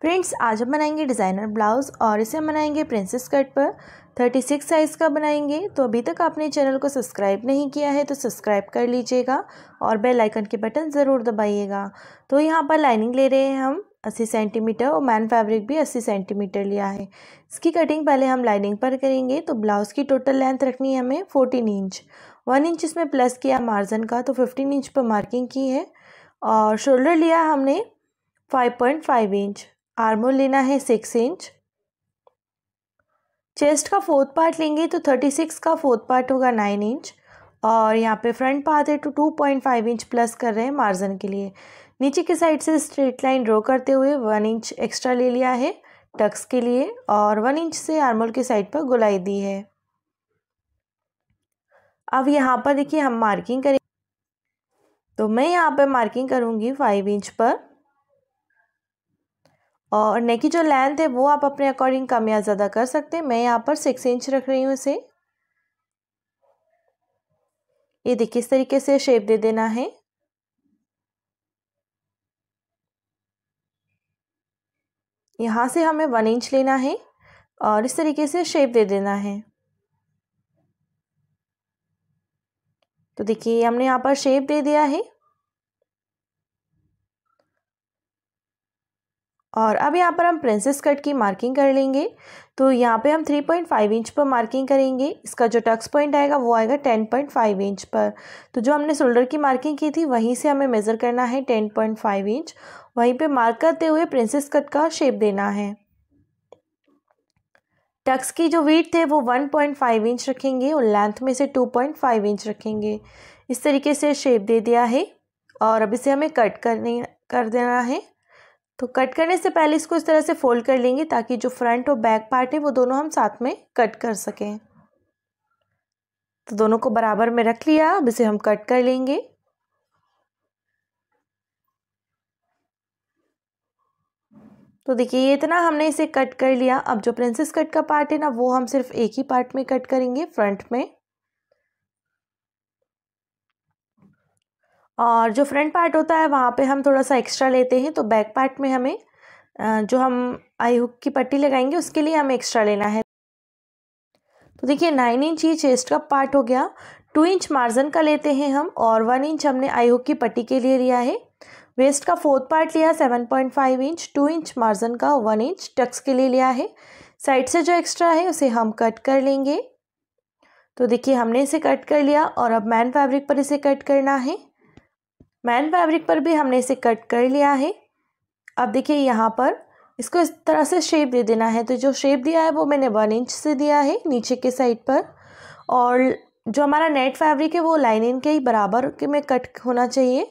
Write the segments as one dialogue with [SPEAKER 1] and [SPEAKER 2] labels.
[SPEAKER 1] friends आज हम बनाएंगे डिज़ाइनर ब्लाउज़ और इसे हम बनाएंगे प्रिंसेस कट पर थर्टी सिक्स साइज़ का बनाएंगे तो अभी तक आपने चैनल को सब्सक्राइब नहीं किया है तो सब्सक्राइब कर लीजिएगा और बेल आइकन के बटन ज़रूर दबाइएगा तो यहाँ पर लाइनिंग ले रहे हैं हम अस्सी सेंटीमीटर और मैन फैब्रिक भी अस्सी सेंटीमीटर लिया है इसकी कटिंग पहले हम लाइनिंग पर करेंगे तो ब्लाउज़ की टोटल लेंथ रखनी है हमें फोर्टीन इंच वन इंच इसमें प्लस किया मार्जन का तो फिफ्टीन इंच पर मार्किंग की है और शोल्डर लिया हमने five point five inch armhole लेना है सिक्स इंच चेस्ट का फोर्थ पार्ट लेंगे तो थर्टी सिक्स का फोर्थ पार्ट होगा नाइन इंच और यहाँ पे फ्रंट पार्ट है तो two point five inch plus कर रहे हैं मार्जन के लिए नीचे की साइड से स्ट्रेट लाइन ड्रॉ करते हुए वन इंच एक्स्ट्रा ले लिया है टक्स के लिए और वन इंच से आर्मोल की साइड पर गुलाई दी है अब यहाँ पर देखिए हम मार्किंग करें तो मैं यहाँ पर मार्किंग करूँगी फाइव इंच पर और नेक की जो लेंथ है वो आप अपने अकॉर्डिंग कम या ज़्यादा कर सकते हैं मैं यहाँ पर सिक्स इंच रख रही हूँ इसे ये देखिए इस तरीके से शेप दे देना है यहाँ से हमें वन इंच लेना है और इस तरीके से शेप दे देना है तो देखिए हमने यहाँ पर शेप दे दिया है और अब यहाँ पर हम प्रिंसेस कट की मार्किंग कर लेंगे तो यहाँ पे हम 3.5 इंच पर मार्किंग करेंगे इसका जो टक्स पॉइंट आएगा वो आएगा 10.5 इंच पर तो जो हमने शोल्डर की मार्किंग की थी वहीं से हमें मेज़र करना है 10.5 इंच वहीं पे मार्क करते हुए प्रिंसेस कट का शेप देना है टक्स की जो वीट थे वो 1.5 इंच रखेंगे और लेंथ में से 2.5 इंच रखेंगे इस तरीके से शेप दे दिया है और अब इसे हमें कट करने कर देना है तो कट करने से पहले इसको इस तरह से फोल्ड कर लेंगे ताकि जो फ्रंट और बैक पार्ट है वो दोनों हम साथ में कट कर सकें तो दोनों को बराबर में रख लिया अब इसे हम कट कर लेंगे तो देखिए ये इतना हमने इसे कट कर लिया अब जो प्रिंसेस कट का पार्ट है ना वो हम सिर्फ एक ही पार्ट में कट करेंगे फ्रंट में और जो फ्रंट पार्ट होता है वहाँ पे हम थोड़ा सा एक्स्ट्रा लेते हैं तो बैक पार्ट में हमें जो हम आई हुक की पट्टी लगाएंगे उसके लिए हमें एक्स्ट्रा लेना है तो देखिए नाइन इंच ही चेस्ट का पार्ट हो गया टू इंच मार्जन का लेते हैं हम और वन इंच हमने आई हुक की पट्टी के लिए लिया है वेस्ट का फोर्थ पार्ट लिया seven point five inch two inch margin का वन इंच टक्स के लिए लिया है साइड से जो एक्स्ट्रा है उसे हम कट कर लेंगे तो देखिए हमने इसे कट कर लिया और अब मैन फैब्रिक पर इसे कट करना है मैन फैब्रिक पर भी हमने इसे कट कर लिया है अब देखिए यहाँ पर इसको इस तरह से शेप दे देना है तो जो शेप दिया है वो मैंने वन इंच से दिया है नीचे के साइड पर और जो हमारा नेट फैब्रिक है वो लाइनिंग के ही बराबर के में कट होना चाहिए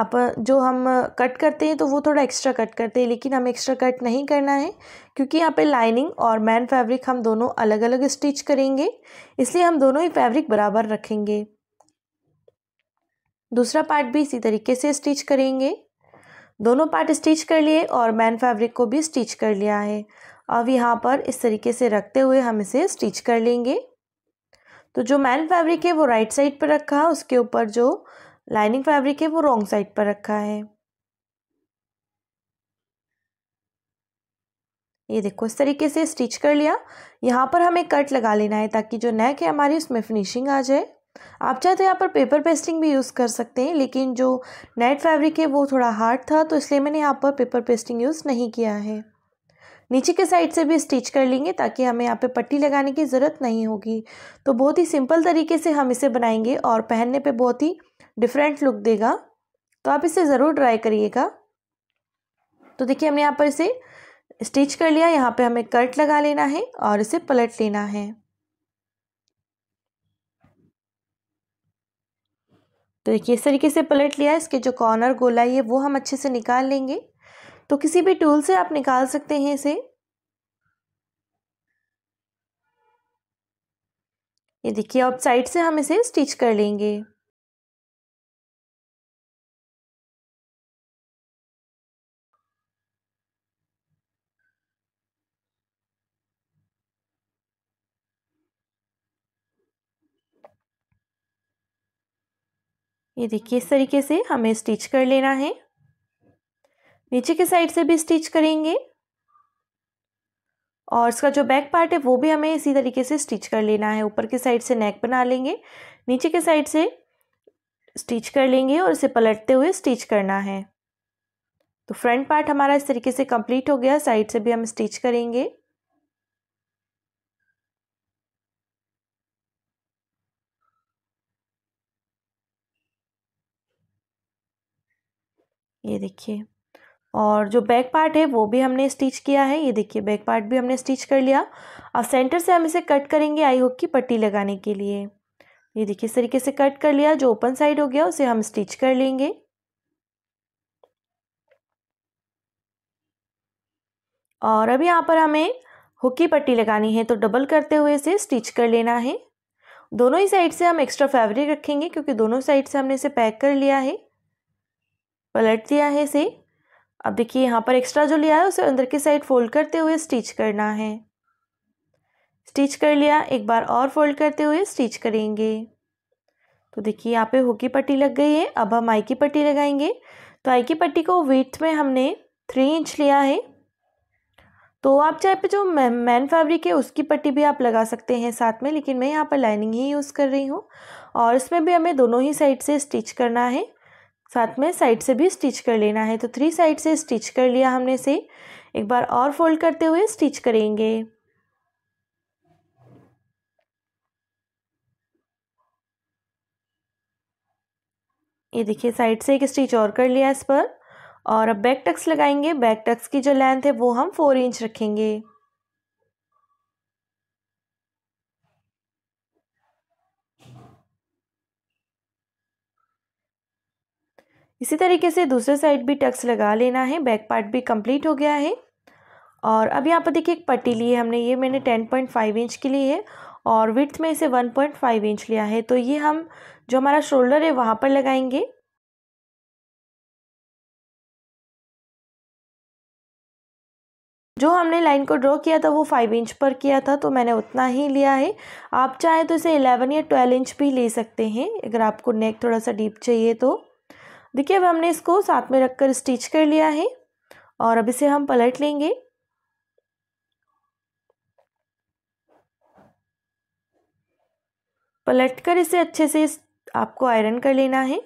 [SPEAKER 1] आप जो हम कट करते हैं तो वो थोड़ा एक्स्ट्रा कट करते हैं लेकिन हमें एक्स्ट्रा कट नहीं करना है क्योंकि यहाँ पे लाइनिंग और मैन फैब्रिक हम दोनों अलग अलग स्टिच करेंगे इसलिए हम दोनों ही फैब्रिक बराबर रखेंगे दूसरा पार्ट भी इसी तरीके से स्टिच करेंगे दोनों पार्ट स्टिच कर लिए और मैन फैब्रिक को भी स्टिच कर लिया है अब यहाँ पर इस तरीके से रखते हुए हम इसे स्टिच कर लेंगे तो जो मैन फैब्रिक है वो राइट साइड पर रखा है उसके ऊपर जो लाइनिंग फैब्रिक है वो रॉन्ग साइड पर रखा है ये देखो इस तरीके से स्टिच कर लिया यहाँ पर हमें कट लगा लेना है ताकि जो नेक है हमारी उसमें फिनिशिंग आ जाए आप चाहे तो यहाँ पर पेपर पेस्टिंग भी यूज़ कर सकते हैं लेकिन जो नेट फैब्रिक है वो थोड़ा हार्ड था तो इसलिए मैंने यहाँ पर पेपर पेस्टिंग यूज़ नहीं किया है नीचे के साइड से भी स्टिच कर लेंगे ताकि हमें यहाँ पे पट्टी लगाने की ज़रूरत नहीं होगी तो बहुत ही सिंपल तरीके से हम इसे बनाएंगे और पहनने पे बहुत ही डिफरेंट लुक देगा तो आप इसे ज़रूर ट्राई करिएगा तो देखिए हमने यहाँ पर इसे स्टिच कर लिया यहाँ पे हमें कट लगा लेना है और इसे पलट लेना है तो देखिए इस तरीके से पलट लिया इसके जो कॉर्नर गोला ये वो हम अच्छे से निकाल लेंगे तो किसी भी टूल से आप निकाल सकते हैं इसे ये देखिए अब साइड से हम इसे स्टिच कर लेंगे ये देखिए इस तरीके से हमें स्टिच कर लेना है नीचे के साइड से भी स्टिच करेंगे और इसका जो बैक पार्ट है वो भी हमें इसी तरीके से स्टिच कर लेना है ऊपर की साइड से नेक बना लेंगे नीचे के साइड से स्टिच कर लेंगे और इसे पलटते हुए स्टिच करना है तो फ्रंट पार्ट हमारा इस तरीके से कंप्लीट हो गया साइड से भी हम स्टिच करेंगे ये देखिए और जो बैक पार्ट है वो भी हमने स्टिच किया है ये देखिए बैक पार्ट भी हमने स्टिच कर लिया अब सेंटर से हम इसे कट करेंगे आई होक की पट्टी लगाने के लिए ये देखिए इस तरीके से कट कर लिया जो ओपन साइड हो गया उसे हम स्टिच कर लेंगे और अब यहाँ पर हमें हुक की पट्टी लगानी है तो डबल करते हुए इसे स्टिच कर लेना है दोनों ही साइड से हम एक्स्ट्रा फैब्रिक रखेंगे क्योंकि दोनों साइड से हमने इसे पैक कर लिया है पलट दिया है इसे अब देखिए यहाँ पर एक्स्ट्रा जो लिया है उसे अंदर की साइड फोल्ड करते हुए स्टिच करना है स्टिच कर लिया एक बार और फोल्ड करते हुए स्टिच करेंगे तो देखिए यहाँ पे हुक की पट्टी लग गई है अब हम आई की पट्टी लगाएंगे तो आई की पट्टी को वीथ में हमने थ्री इंच लिया है तो आप चाहे पे जो मैन फैब्रिक है उसकी पट्टी भी आप लगा सकते हैं साथ में लेकिन मैं यहाँ पर लाइनिंग ही यूज़ कर रही हूँ और इसमें भी हमें दोनों ही साइड से स्टिच करना है साथ में साइड से भी स्टिच कर लेना है तो थ्री साइड से स्टिच कर लिया हमने इसे एक बार और फोल्ड करते हुए स्टिच करेंगे ये देखिए साइड से एक स्टिच और कर लिया इस पर और अब बैक टक्स लगाएंगे बैक टक्स की जो लेंथ है वो हम फोर इंच रखेंगे इसी तरीके से दूसरे साइड भी टक्स लगा लेना है बैक पार्ट भी कंप्लीट हो गया है और अब यहाँ पर देखिए एक पट्टी ली है हमने ये मैंने टेन पॉइंट फाइव इंच की ली है और विथ में इसे वन पॉइंट फाइव इंच लिया है तो ये हम जो हमारा शोल्डर है वहाँ पर लगाएंगे जो हमने लाइन को ड्रॉ किया था वो फाइव इंच पर किया था तो मैंने उतना ही लिया है आप चाहें तो इसे एलेवन या ट्वेल्व इंच भी ले सकते हैं अगर आपको नेक थोड़ा सा डीप चाहिए तो देखिए अब हमने इसको साथ में रखकर स्टिच कर लिया है और अब इसे हम पलट लेंगे पलटकर इसे अच्छे से आपको आयरन कर लेना है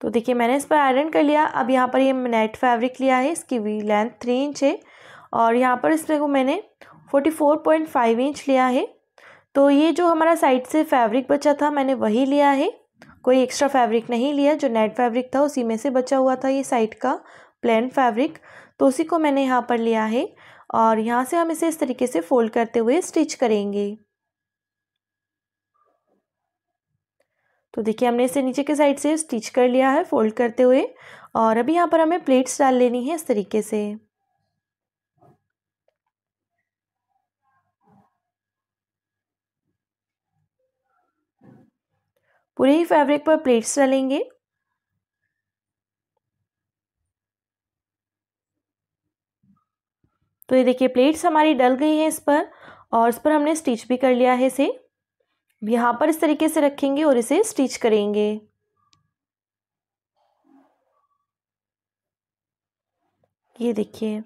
[SPEAKER 1] तो देखिए मैंने इस पर आयरन कर लिया अब यहाँ पर ये नेट फैब्रिक लिया है इसकी वी लेंथ थ्री इंच है और यहाँ पर इसमें को मैंने forty four point five inch लिया है तो ये जो हमारा साइड से फैब्रिक बचा था मैंने वही लिया है कोई एक्स्ट्रा फैब्रिक नहीं लिया जो नेट फैब्रिक था उसी में से बचा हुआ था ये साइड का प्लेन फैब्रिक तो उसी को मैंने यहाँ पर लिया है और यहाँ से हम इसे इस तरीके से फोल्ड करते हुए स्टिच करेंगे तो देखिए हमने इसे नीचे के साइड से स्टिच कर लिया है फोल्ड करते हुए और अभी यहाँ पर हमें प्लेट्स डाल लेनी है इस तरीके से पूरे ही फैब्रिक पर प्लेट्स डालेंगे तो ये देखिए प्लेट्स हमारी डल गई हैं इस पर और इस पर हमने स्टिच भी कर लिया है इसे यहाँ पर इस तरीके से रखेंगे और इसे स्टिच करेंगे ये देखिए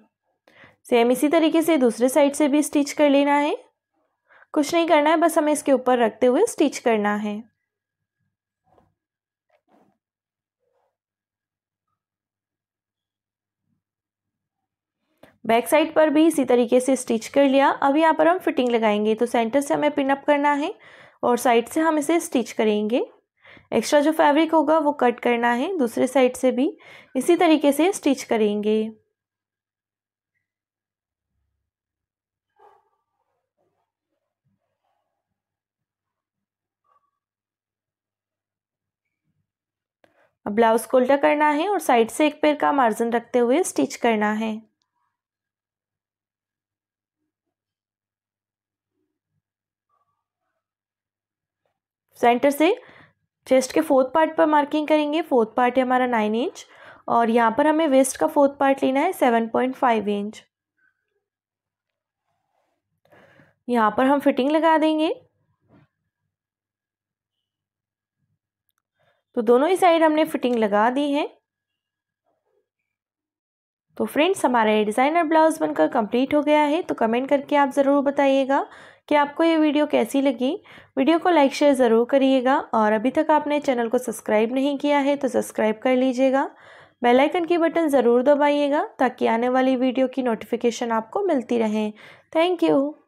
[SPEAKER 1] सेम इसी तरीके से दूसरे साइड से भी स्टिच कर लेना है कुछ नहीं करना है बस हमें इसके ऊपर रखते हुए स्टिच करना है बैक साइड पर भी इसी तरीके से स्टिच कर लिया अब यहाँ पर हम फिटिंग लगाएंगे तो सेंटर से हमें पिनअप करना है और साइड से हम इसे स्टिच करेंगे एक्स्ट्रा जो फैब्रिक होगा वो कट करना है दूसरे साइड से भी इसी तरीके से स्टिच करेंगे अब ब्लाउज को उल्टा करना है और साइड से एक पैर का मार्जिन रखते हुए स्टिच करना है सेंटर से चेस्ट के फोर्थ पार्ट पर मार्किंग करेंगे फोर्थ पार्ट है हमारा नाइन इंच और यहाँ पर हमें वेस्ट का फोर्थ पार्ट लेना है सेवन पॉइंट फाइव इंच यहाँ पर हम फिटिंग लगा देंगे तो दोनों ही साइड हमने फिटिंग लगा दी है तो फ्रेंड्स हमारा ये डिज़ाइनर ब्लाउज़ बनकर कंप्लीट हो गया है तो कमेंट करके आप ज़रूर बताइएगा कि आपको ये वीडियो कैसी लगी वीडियो को लाइक शेयर ज़रूर करिएगा और अभी तक आपने चैनल को सब्सक्राइब नहीं किया है तो सब्सक्राइब कर लीजिएगा बेल आइकन की बटन ज़रूर दबाइएगा ताकि आने वाली वीडियो की नोटिफिकेशन आपको मिलती रहे थैंक यू